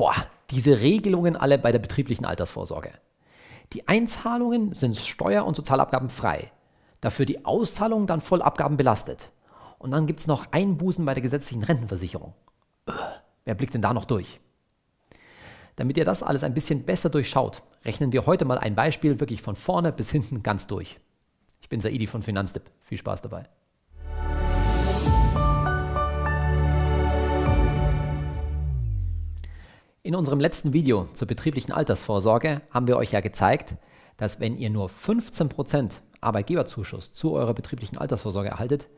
boah, diese Regelungen alle bei der betrieblichen Altersvorsorge. Die Einzahlungen sind steuer- und Sozialabgaben frei, dafür die Auszahlungen dann voll Abgaben belastet. Und dann gibt es noch Einbußen bei der gesetzlichen Rentenversicherung. Öh, wer blickt denn da noch durch? Damit ihr das alles ein bisschen besser durchschaut, rechnen wir heute mal ein Beispiel wirklich von vorne bis hinten ganz durch. Ich bin Saidi von Finanztipp. Viel Spaß dabei. In unserem letzten Video zur betrieblichen Altersvorsorge haben wir euch ja gezeigt, dass wenn ihr nur 15% Arbeitgeberzuschuss zu eurer betrieblichen Altersvorsorge erhaltet,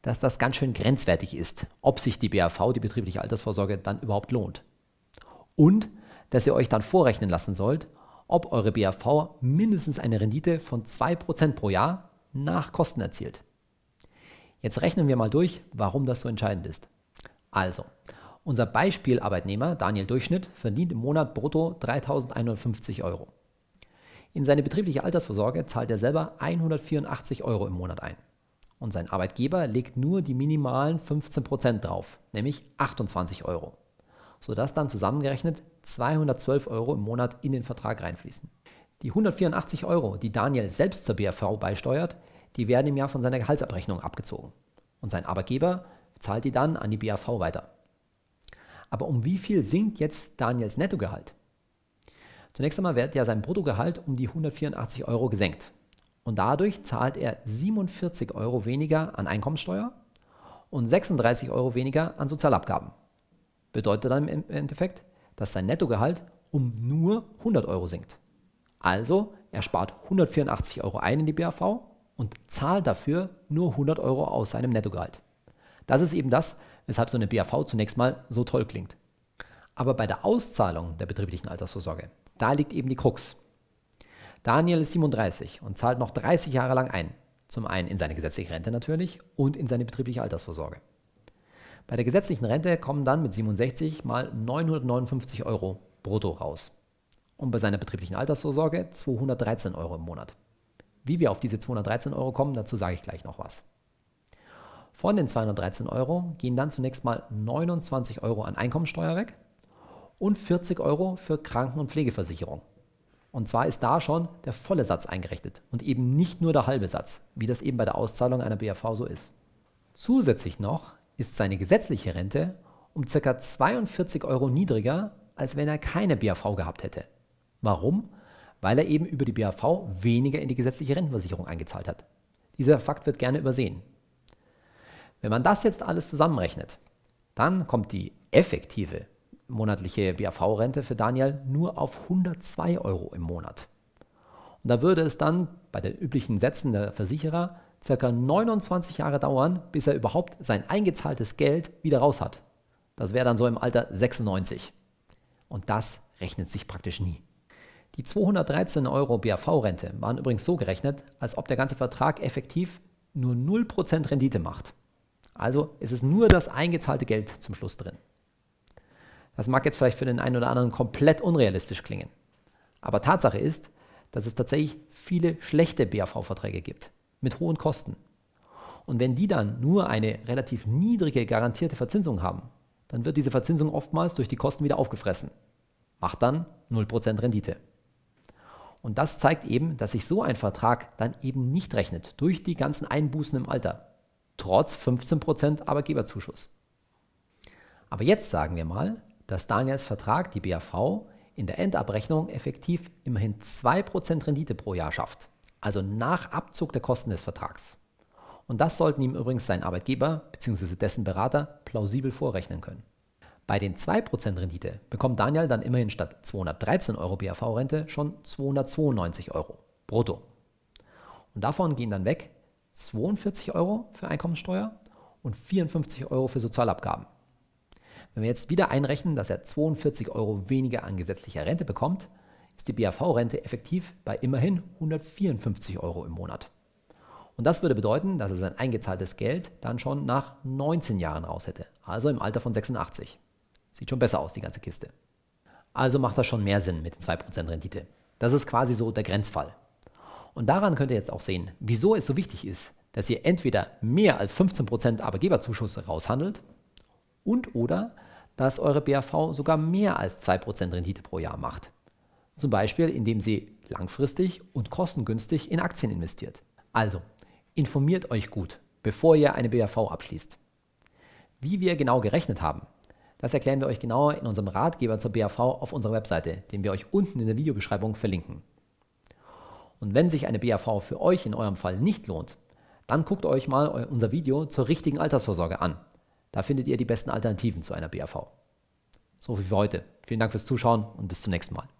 dass das ganz schön grenzwertig ist, ob sich die BAV, die betriebliche Altersvorsorge, dann überhaupt lohnt. Und dass ihr euch dann vorrechnen lassen sollt, ob eure BAV mindestens eine Rendite von 2% pro Jahr nach Kosten erzielt. Jetzt rechnen wir mal durch, warum das so entscheidend ist. Also, unser Beispielarbeitnehmer Daniel Durchschnitt verdient im Monat brutto 3.150 Euro. In seine betriebliche Altersvorsorge zahlt er selber 184 Euro im Monat ein. Und sein Arbeitgeber legt nur die minimalen 15% drauf, nämlich 28 Euro, sodass dann zusammengerechnet 212 Euro im Monat in den Vertrag reinfließen. Die 184 Euro, die Daniel selbst zur BAV beisteuert, die werden im Jahr von seiner Gehaltsabrechnung abgezogen. Und sein Arbeitgeber zahlt die dann an die BAV weiter. Aber um wie viel sinkt jetzt Daniels Nettogehalt? Zunächst einmal wird ja sein Bruttogehalt um die 184 Euro gesenkt. Und dadurch zahlt er 47 Euro weniger an Einkommensteuer und 36 Euro weniger an Sozialabgaben. Bedeutet dann im Endeffekt, dass sein Nettogehalt um nur 100 Euro sinkt. Also, er spart 184 Euro ein in die BAV und zahlt dafür nur 100 Euro aus seinem Nettogehalt. Das ist eben das, weshalb so eine BAV zunächst mal so toll klingt. Aber bei der Auszahlung der betrieblichen Altersvorsorge, da liegt eben die Krux. Daniel ist 37 und zahlt noch 30 Jahre lang ein. Zum einen in seine gesetzliche Rente natürlich und in seine betriebliche Altersvorsorge. Bei der gesetzlichen Rente kommen dann mit 67 mal 959 Euro brutto raus. Und bei seiner betrieblichen Altersvorsorge 213 Euro im Monat. Wie wir auf diese 213 Euro kommen, dazu sage ich gleich noch was. Von den 213 Euro gehen dann zunächst mal 29 Euro an Einkommensteuer weg und 40 Euro für Kranken- und Pflegeversicherung. Und zwar ist da schon der volle Satz eingerechnet und eben nicht nur der halbe Satz, wie das eben bei der Auszahlung einer BAV so ist. Zusätzlich noch ist seine gesetzliche Rente um ca. 42 Euro niedriger, als wenn er keine BAV gehabt hätte. Warum? Weil er eben über die BAV weniger in die gesetzliche Rentenversicherung eingezahlt hat. Dieser Fakt wird gerne übersehen. Wenn man das jetzt alles zusammenrechnet, dann kommt die effektive monatliche BAV-Rente für Daniel nur auf 102 Euro im Monat. Und da würde es dann bei den üblichen Sätzen der Versicherer ca. 29 Jahre dauern, bis er überhaupt sein eingezahltes Geld wieder raus hat. Das wäre dann so im Alter 96. Und das rechnet sich praktisch nie. Die 213 Euro BAV-Rente waren übrigens so gerechnet, als ob der ganze Vertrag effektiv nur 0% Rendite macht. Also es ist nur das eingezahlte Geld zum Schluss drin. Das mag jetzt vielleicht für den einen oder anderen komplett unrealistisch klingen. Aber Tatsache ist, dass es tatsächlich viele schlechte BAV-Verträge gibt mit hohen Kosten. Und wenn die dann nur eine relativ niedrige garantierte Verzinsung haben, dann wird diese Verzinsung oftmals durch die Kosten wieder aufgefressen. Macht dann 0% Rendite. Und das zeigt eben, dass sich so ein Vertrag dann eben nicht rechnet durch die ganzen Einbußen im Alter trotz 15% Arbeitgeberzuschuss. Aber jetzt sagen wir mal, dass Daniels Vertrag, die BAV, in der Endabrechnung effektiv immerhin 2% Rendite pro Jahr schafft, also nach Abzug der Kosten des Vertrags. Und das sollten ihm übrigens sein Arbeitgeber bzw. dessen Berater plausibel vorrechnen können. Bei den 2% Rendite bekommt Daniel dann immerhin statt 213 Euro BAV-Rente schon 292 Euro brutto. Und davon gehen dann weg 42 Euro für Einkommensteuer und 54 Euro für Sozialabgaben. Wenn wir jetzt wieder einrechnen, dass er 42 Euro weniger an gesetzlicher Rente bekommt, ist die BAV-Rente effektiv bei immerhin 154 Euro im Monat. Und das würde bedeuten, dass er sein eingezahltes Geld dann schon nach 19 Jahren raus hätte, also im Alter von 86. Sieht schon besser aus, die ganze Kiste. Also macht das schon mehr Sinn mit den 2% Rendite. Das ist quasi so der Grenzfall. Und daran könnt ihr jetzt auch sehen, wieso es so wichtig ist, dass ihr entweder mehr als 15% Arbeitgeberzuschuss raushandelt und oder dass eure BAV sogar mehr als 2% Rendite pro Jahr macht. Zum Beispiel, indem sie langfristig und kostengünstig in Aktien investiert. Also, informiert euch gut, bevor ihr eine BAV abschließt. Wie wir genau gerechnet haben, das erklären wir euch genauer in unserem Ratgeber zur BAV auf unserer Webseite, den wir euch unten in der Videobeschreibung verlinken. Und wenn sich eine BAV für euch in eurem Fall nicht lohnt, dann guckt euch mal unser Video zur richtigen Altersvorsorge an. Da findet ihr die besten Alternativen zu einer BAV. So viel für heute. Vielen Dank fürs Zuschauen und bis zum nächsten Mal.